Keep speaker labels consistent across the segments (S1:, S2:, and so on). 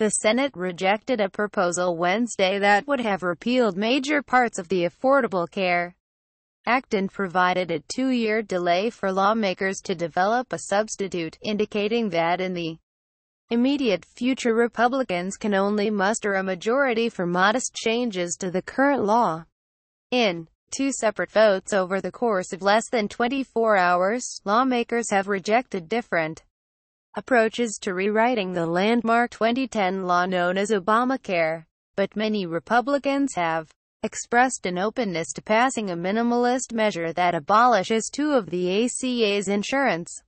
S1: The Senate rejected a proposal Wednesday that would have repealed major parts of the Affordable Care Act and provided a two-year delay for lawmakers to develop a substitute, indicating that in the immediate future Republicans can only muster a majority for modest changes to the current law. In two separate votes over the course of less than 24 hours, lawmakers have rejected different approaches to rewriting the landmark 2010 law known as Obamacare, but many Republicans have expressed an openness to passing a minimalist measure that abolishes two of the ACA's insurance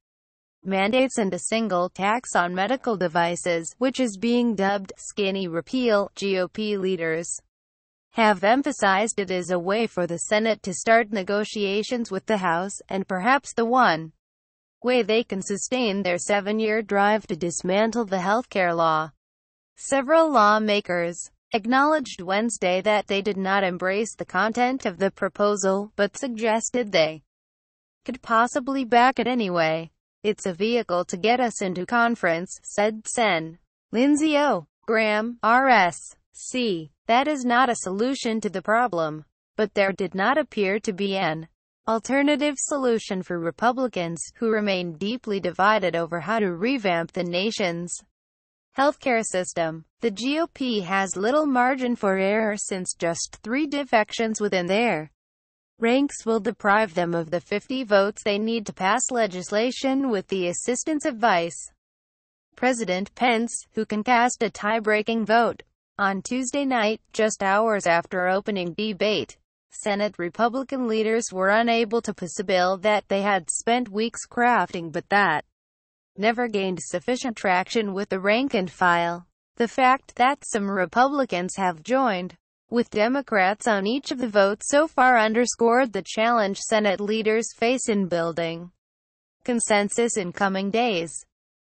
S1: mandates and a single tax on medical devices, which is being dubbed skinny repeal. GOP leaders have emphasized it is a way for the Senate to start negotiations with the House, and perhaps the one where they can sustain their seven-year drive to dismantle the healthcare law. Several lawmakers acknowledged Wednesday that they did not embrace the content of the proposal, but suggested they could possibly back it anyway. It's a vehicle to get us into conference, said Sen. Lindsay O. Graham, R.S. C. That is not a solution to the problem. But there did not appear to be an alternative solution for Republicans, who remain deeply divided over how to revamp the nation's healthcare system. The GOP has little margin for error since just three defections within their ranks will deprive them of the 50 votes they need to pass legislation with the assistance of Vice President Pence, who can cast a tie-breaking vote. On Tuesday night, just hours after opening debate, Senate Republican leaders were unable to pass a bill that they had spent weeks crafting but that never gained sufficient traction with the rank and file. The fact that some Republicans have joined with Democrats on each of the votes so far underscored the challenge Senate leaders face in building consensus in coming days.